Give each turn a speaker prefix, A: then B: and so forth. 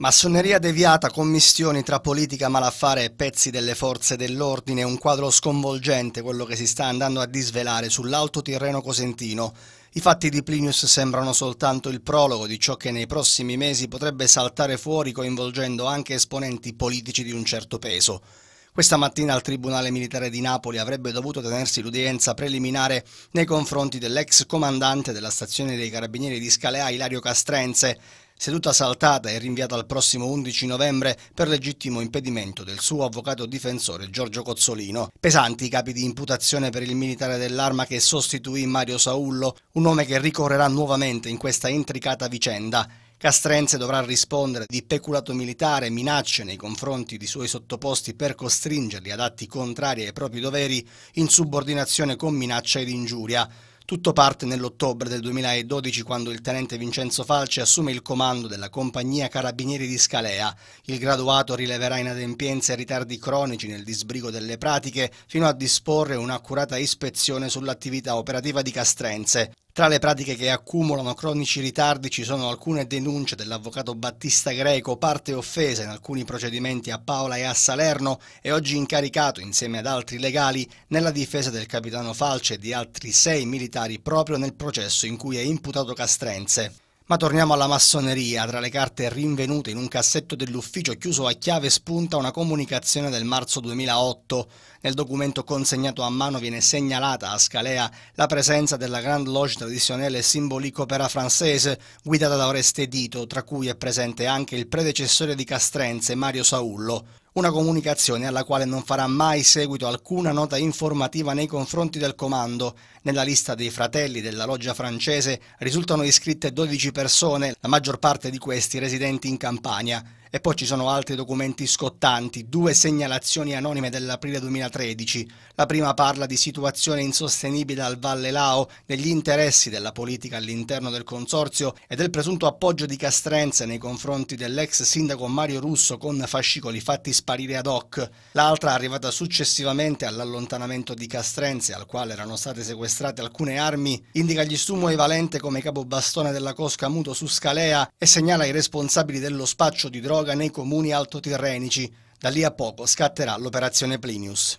A: Massoneria deviata, commissioni tra politica, malaffare e pezzi delle forze dell'ordine, un quadro sconvolgente quello che si sta andando a disvelare sull'alto Tirreno cosentino. I fatti di Plinius sembrano soltanto il prologo di ciò che nei prossimi mesi potrebbe saltare fuori coinvolgendo anche esponenti politici di un certo peso. Questa mattina al Tribunale Militare di Napoli avrebbe dovuto tenersi l'udienza preliminare nei confronti dell'ex comandante della stazione dei Carabinieri di Scalea, Ilario Castrense, seduta saltata e rinviata al prossimo 11 novembre per legittimo impedimento del suo avvocato difensore Giorgio Cozzolino. Pesanti i capi di imputazione per il militare dell'arma che sostituì Mario Saullo, un nome che ricorrerà nuovamente in questa intricata vicenda. Castrense dovrà rispondere di peculato militare, minacce nei confronti di suoi sottoposti per costringerli ad atti contrari ai propri doveri, insubordinazione con minaccia ed ingiuria. Tutto parte nell'ottobre del 2012 quando il tenente Vincenzo Falci assume il comando della compagnia Carabinieri di Scalea. Il graduato rileverà inadempienze e ritardi cronici nel disbrigo delle pratiche fino a disporre un'accurata ispezione sull'attività operativa di Castrense. Tra le pratiche che accumulano cronici ritardi ci sono alcune denunce dell'avvocato Battista Greco, parte offesa in alcuni procedimenti a Paola e a Salerno e oggi incaricato insieme ad altri legali nella difesa del capitano Falce e di altri sei militari proprio nel processo in cui è imputato Castrenze. Ma torniamo alla massoneria. Tra le carte rinvenute in un cassetto dell'ufficio chiuso a chiave spunta una comunicazione del marzo 2008. Nel documento consegnato a mano viene segnalata a Scalea la presenza della Grande Loge tradizionale Symbolique opera francese guidata da Oreste Dito, tra cui è presente anche il predecessore di Castrense, Mario Saullo. Una comunicazione alla quale non farà mai seguito alcuna nota informativa nei confronti del comando. Nella lista dei fratelli della loggia francese risultano iscritte 12 persone, la maggior parte di questi residenti in Campania. E poi ci sono altri documenti scottanti, due segnalazioni anonime dell'aprile 2013. La prima parla di situazione insostenibile al Valle Lao, degli interessi della politica all'interno del consorzio e del presunto appoggio di Castrenze nei confronti dell'ex sindaco Mario Russo con fascicoli fatti sparire ad hoc. L'altra arrivata successivamente all'allontanamento di Castrenze, al quale erano state sequestrate alcune armi, indica gli stumo evalente come capo bastone della Cosca Muto su Scalea e segnala i responsabili dello spaccio di droga proroga nei comuni altotirrenici. Da lì a poco scatterà l'operazione Plinius.